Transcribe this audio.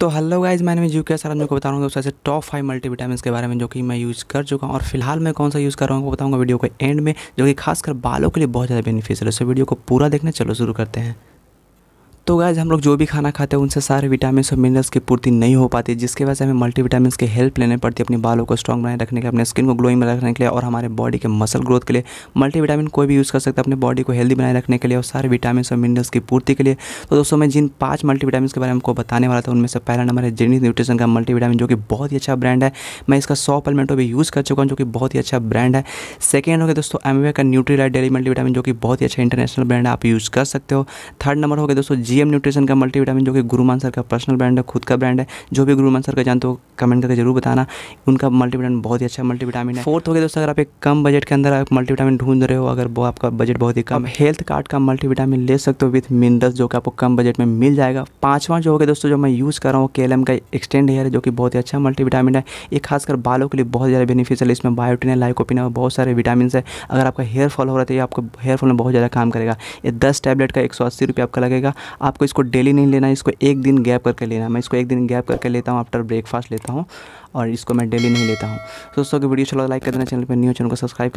तो hello guys मैंने U K sir को बता रहा हूँ दोस्तों ऐसे टॉप फाइव मल्टीविटामिन के बारे में जो कि मैं यूज़ कर चुका हूँ और फिलहाल मैं कौन सा यूज़ कर रहा हूँ वो बताऊँगा वीडियो के एंड में जो कि खासकर बालों के लिए बहुत ज़्यादा बेनिफिशियल है सो वीडियो को पूरा देखना चलो शुरू करते हैं तो गाइज हम लोग जो भी खाना खाते हैं उनसे सारे विटामिन और मिनरल्स की पूर्ति नहीं हो पाती जिसकी वजह से हमें मल्टी विटामिन की हेल्प लेने पड़ती है अपने बालों को स्ट्रॉन्ग बनाए रखने के लिए अपने स्किन को ग्लोइंग में रखने के लिए और हमारे बॉडी के मसल ग्रोथ के लिए मल्टी विटामिन कोई भी यूज़ कर सकता है अपने बॉडी को हेल्दी बनाए रखने के लिए और सारे विटामिन और मिनरल्स की पूर्ति के लिए तो दोस्तों मैं जिन पाँच मल्टी विटामिन के बारे में बताने वाला था उनमें से पहला नंबर है जेनिस न्यूट्रिशन का मल्टी विटामिन जो कि बहुत ही अच्छा ब्रांड है मैं इसका सौ पलमेंटो भी यूज़ कर चुका हूँ जो कि बहुत ही अच्छा ब्रांड है सेकेंड हो गया दोस्तों एमवे का न्यूट्री डेली मल्टी विटामिन जो कि बहुत ही अच्छा इंटरनेशनल ब्रांड है आप यूज़ कर सकते हो थर्ड नंबर हो गया दोस्तों जीएम न्यूट्रिशन का मल्टीविटामिन जो कि गुरुमान सर का पर्सनल ब्रांड है खुद का ब्रांड है जो भी गुरुमान सर का जानते हो कमेंट करके जरूर बताना उनका मल्टीविटामिन बहुत ही अच्छा मल्टीविटामिन है फोर्थ हो गया दोस्तों अगर आप एक कम बजट के अंदर आप मल्टीविटामिन ढूंढ रहे हो अगर वो आपका बजट बहुत ही कम हेल्थ कार्ड का मल्टीविटामिन ले सकते हो विथ मिनरल्स जो कि आपको कम बजट में मिल जाएगा पाँचवा जो हो गया दोस्तों जो मैं यूज़ कर रहा हूँ के का एक्सटेंड हेयर है जो कि बहुत ही अच्छा मल्टीविटामिन है ये खासकर बालों के लिए बहुत ज़्यादा बेनिफिशियल इसमें बायोटिन है लाइकोपिन है बहुत सारे विटामिन है अगर आपका हेयर फॉल हो रहा था तो ये आपको हेयर फॉल में बहुत ज़्यादा काम करेगा ये दस टैबलेट का एक सौ अस्सी रुपये आपका लगेगा आपको इसको डेली नहीं लेना इसको एक दिन गैप करके लेना मैं इसको एक दिन गैप करके लेता हूँ आफ्टर ब्रेकफास्ट लेता हूँ करता हूँ और इसको मैं डेली नहीं लेता हूँ दोस्तों की वीडियो चलो अच्छा लाइक कर देना चैनल पर न्यू चैनल को सब्सक्राइब